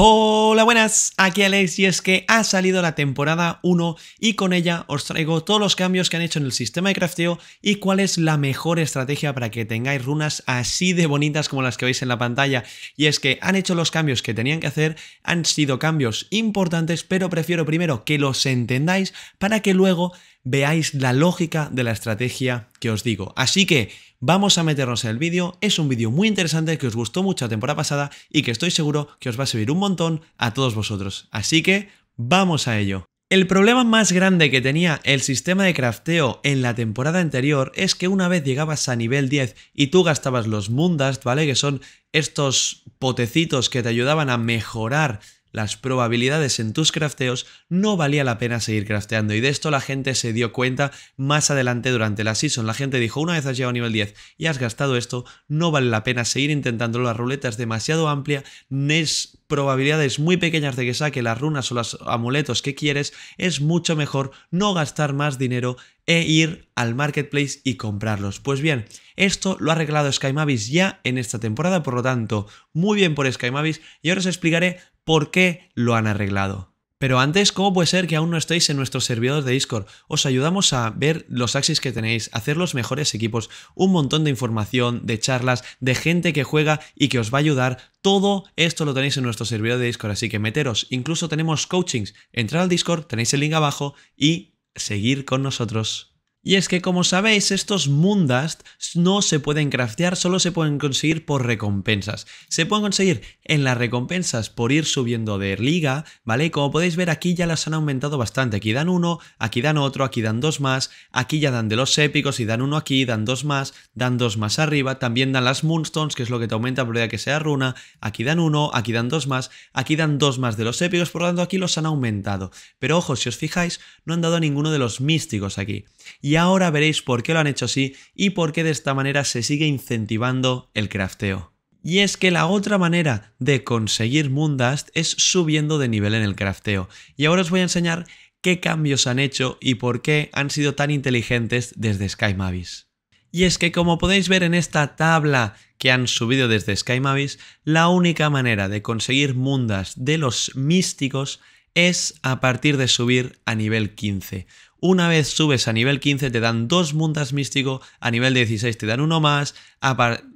Oh. Hola, buenas, aquí Alex y es que ha salido la temporada 1 y con ella os traigo todos los cambios que han hecho en el sistema de crafteo y cuál es la mejor estrategia para que tengáis runas así de bonitas como las que veis en la pantalla. Y es que han hecho los cambios que tenían que hacer, han sido cambios importantes, pero prefiero primero que los entendáis para que luego veáis la lógica de la estrategia que os digo. Así que vamos a meternos en el vídeo. Es un vídeo muy interesante que os gustó mucho la temporada pasada y que estoy seguro que os va a servir un montón a a todos vosotros. Así que vamos a ello. El problema más grande que tenía el sistema de crafteo en la temporada anterior es que una vez llegabas a nivel 10 y tú gastabas los Mundast, ¿vale? Que son estos potecitos que te ayudaban a mejorar las probabilidades en tus crafteos, no valía la pena seguir crafteando. Y de esto la gente se dio cuenta más adelante durante la season. La gente dijo, una vez has llegado a nivel 10 y has gastado esto, no vale la pena seguir intentando La ruleta es demasiado amplia, es probabilidades muy pequeñas de que saque las runas o los amuletos que quieres, es mucho mejor no gastar más dinero e ir al marketplace y comprarlos. Pues bien, esto lo ha arreglado SkyMavis ya en esta temporada, por lo tanto, muy bien por SkyMavis y ahora os explicaré por qué lo han arreglado. Pero antes, ¿cómo puede ser que aún no estéis en nuestros servidores de Discord? Os ayudamos a ver los axis que tenéis, hacer los mejores equipos, un montón de información, de charlas, de gente que juega y que os va a ayudar. Todo esto lo tenéis en nuestro servidor de Discord, así que meteros. Incluso tenemos coachings. Entrar al Discord, tenéis el link abajo y seguir con nosotros. Y es que como sabéis, estos Mundast no se pueden craftear, solo se pueden conseguir por recompensas. Se pueden conseguir en las recompensas por ir subiendo de liga, ¿vale? Como podéis ver aquí ya las han aumentado bastante. Aquí dan uno, aquí dan otro, aquí dan dos más, aquí ya dan de los épicos y dan uno aquí, dan dos más, dan dos más arriba, también dan las Moonstones, que es lo que te aumenta la probabilidad que sea runa, aquí dan uno, aquí dan dos más, aquí dan dos más de los épicos, por lo tanto aquí los han aumentado. Pero ojo, si os fijáis, no han dado ninguno de los místicos aquí y ahora veréis por qué lo han hecho así y por qué de esta manera se sigue incentivando el crafteo. Y es que la otra manera de conseguir mundas es subiendo de nivel en el crafteo. Y ahora os voy a enseñar qué cambios han hecho y por qué han sido tan inteligentes desde Sky Mavis. Y es que como podéis ver en esta tabla que han subido desde Sky Mavis, la única manera de conseguir mundas de los místicos es a partir de subir a nivel 15. Una vez subes a nivel 15 te dan dos mundas místico, a nivel 16 te dan uno más,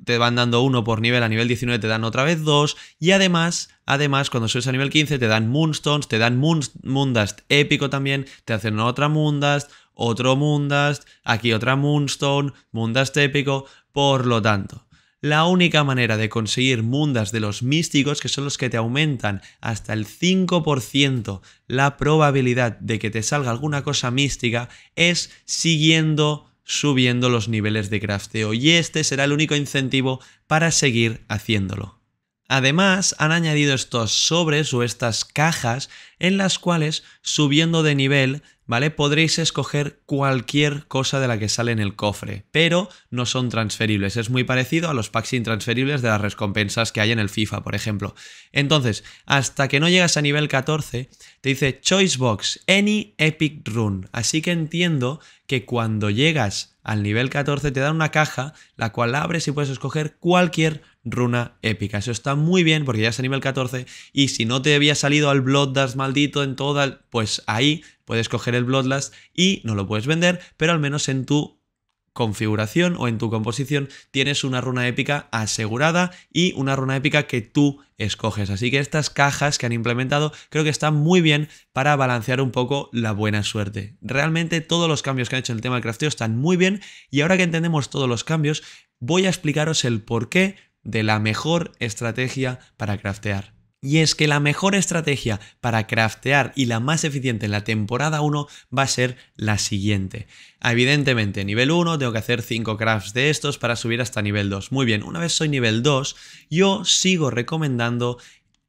te van dando uno por nivel, a nivel 19 te dan otra vez dos y además, además cuando subes a nivel 15 te dan moonstones, te dan épico también, te hacen otra mundast, otro mundas aquí otra moonstone, mundast épico, por lo tanto, la única manera de conseguir mundas de los místicos, que son los que te aumentan hasta el 5% la probabilidad de que te salga alguna cosa mística, es siguiendo subiendo los niveles de crafteo y este será el único incentivo para seguir haciéndolo. Además, han añadido estos sobres o estas cajas en las cuales, subiendo de nivel, ¿vale? Podréis escoger cualquier cosa de la que sale en el cofre, pero no son transferibles. Es muy parecido a los packs intransferibles de las recompensas que hay en el FIFA, por ejemplo. Entonces, hasta que no llegas a nivel 14, te dice Choice Box, Any Epic Rune. Así que entiendo que cuando llegas al nivel 14 te dan una caja, la cual abres y puedes escoger cualquier runa épica. Eso está muy bien porque ya es a nivel 14 y si no te había salido al Blood mal, en toda, pues ahí puedes coger el Bloodlust y no lo puedes vender, pero al menos en tu configuración o en tu composición tienes una runa épica asegurada y una runa épica que tú escoges. Así que estas cajas que han implementado creo que están muy bien para balancear un poco la buena suerte. Realmente todos los cambios que han hecho en el tema del crafteo están muy bien y ahora que entendemos todos los cambios voy a explicaros el porqué de la mejor estrategia para craftear. Y es que la mejor estrategia para craftear y la más eficiente en la temporada 1 va a ser la siguiente. Evidentemente, nivel 1 tengo que hacer 5 crafts de estos para subir hasta nivel 2. Muy bien, una vez soy nivel 2, yo sigo recomendando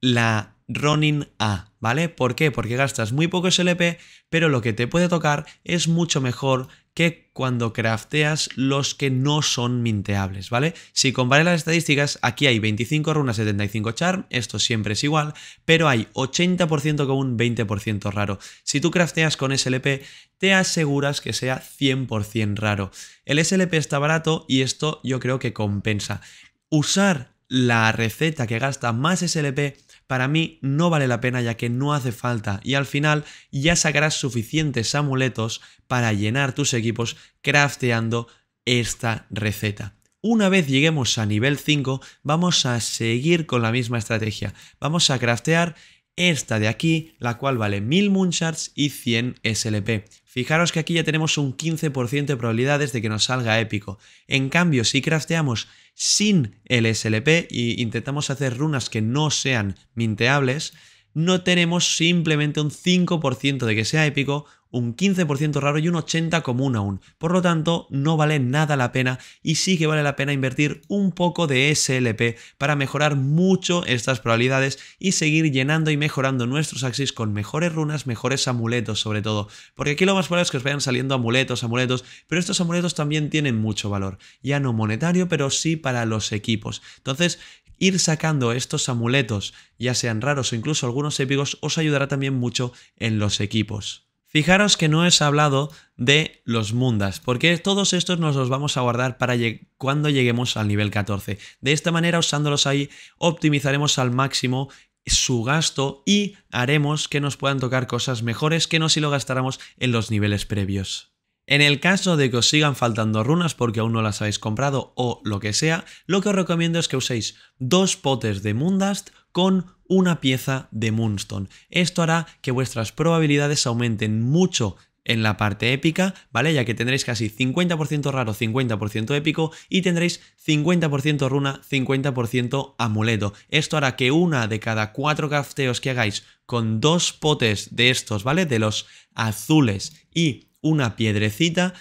la Ronin A, ¿vale? ¿Por qué? Porque gastas muy poco SLP, pero lo que te puede tocar es mucho mejor que cuando crafteas los que no son minteables, ¿vale? Si comparé las estadísticas, aquí hay 25 runas, 75 charm, esto siempre es igual, pero hay 80% con un 20% raro. Si tú crafteas con SLP, te aseguras que sea 100% raro. El SLP está barato y esto yo creo que compensa. Usar la receta que gasta más SLP para mí no vale la pena ya que no hace falta y al final ya sacarás suficientes amuletos para llenar tus equipos crafteando esta receta. Una vez lleguemos a nivel 5 vamos a seguir con la misma estrategia, vamos a craftear esta de aquí, la cual vale 1000 Moonshards y 100 SLP. Fijaros que aquí ya tenemos un 15% de probabilidades de que nos salga épico. En cambio, si crafteamos sin el SLP e intentamos hacer runas que no sean minteables, no tenemos simplemente un 5% de que sea épico, un 15% raro y un 80% común aún. Por lo tanto, no vale nada la pena y sí que vale la pena invertir un poco de SLP para mejorar mucho estas probabilidades y seguir llenando y mejorando nuestros axis con mejores runas, mejores amuletos sobre todo. Porque aquí lo más probable es que os vayan saliendo amuletos, amuletos, pero estos amuletos también tienen mucho valor. Ya no monetario, pero sí para los equipos. Entonces, ir sacando estos amuletos, ya sean raros o incluso algunos épicos, os ayudará también mucho en los equipos. Fijaros que no os he hablado de los mundas, porque todos estos nos los vamos a guardar para cuando lleguemos al nivel 14. De esta manera, usándolos ahí, optimizaremos al máximo su gasto y haremos que nos puedan tocar cosas mejores que no si lo gastáramos en los niveles previos. En el caso de que os sigan faltando runas porque aún no las habéis comprado o lo que sea, lo que os recomiendo es que uséis dos potes de Mundast con una pieza de Moonstone. Esto hará que vuestras probabilidades aumenten mucho en la parte épica, ¿vale? Ya que tendréis casi 50% raro, 50% épico y tendréis 50% runa, 50% amuleto. Esto hará que una de cada cuatro crafteos que hagáis con dos potes de estos, ¿vale? De los azules y una piedrecita,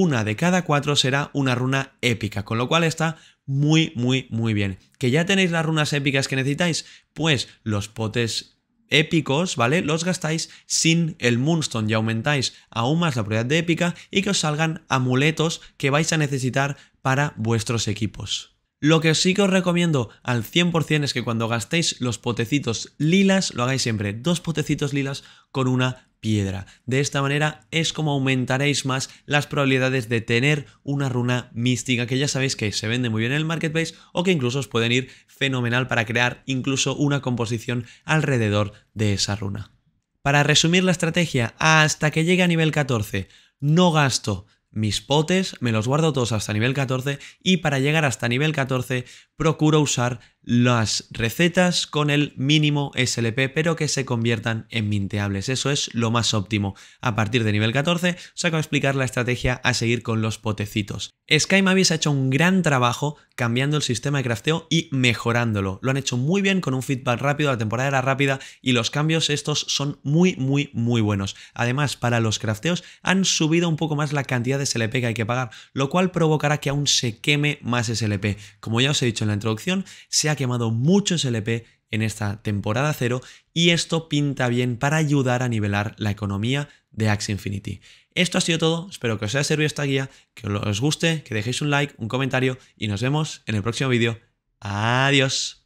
una de cada cuatro será una runa épica, con lo cual está muy, muy, muy bien. ¿Que ya tenéis las runas épicas que necesitáis? Pues los potes épicos, ¿vale? Los gastáis sin el Moonstone y aumentáis aún más la propiedad de épica y que os salgan amuletos que vais a necesitar para vuestros equipos. Lo que sí que os recomiendo al 100% es que cuando gastéis los potecitos lilas, lo hagáis siempre dos potecitos lilas con una de esta manera es como aumentaréis más las probabilidades de tener una runa mística que ya sabéis que se vende muy bien en el marketplace o que incluso os pueden ir fenomenal para crear incluso una composición alrededor de esa runa. Para resumir la estrategia, hasta que llegue a nivel 14, no gasto mis potes, me los guardo todos hasta nivel 14 y para llegar hasta nivel 14 procuro usar las recetas con el mínimo SLP, pero que se conviertan en minteables. Eso es lo más óptimo. A partir de nivel 14, os acabo de explicar la estrategia a seguir con los potecitos. SkyMavis ha hecho un gran trabajo cambiando el sistema de crafteo y mejorándolo. Lo han hecho muy bien con un feedback rápido, la temporada era rápida y los cambios estos son muy, muy, muy buenos. Además, para los crafteos han subido un poco más la cantidad de SLP que hay que pagar, lo cual provocará que aún se queme más SLP. Como ya os he dicho en la introducción, se ha quemado mucho SLP en esta temporada cero y esto pinta bien para ayudar a nivelar la economía de Axie Infinity. Esto ha sido todo, espero que os haya servido esta guía, que os guste, que dejéis un like, un comentario y nos vemos en el próximo vídeo. Adiós.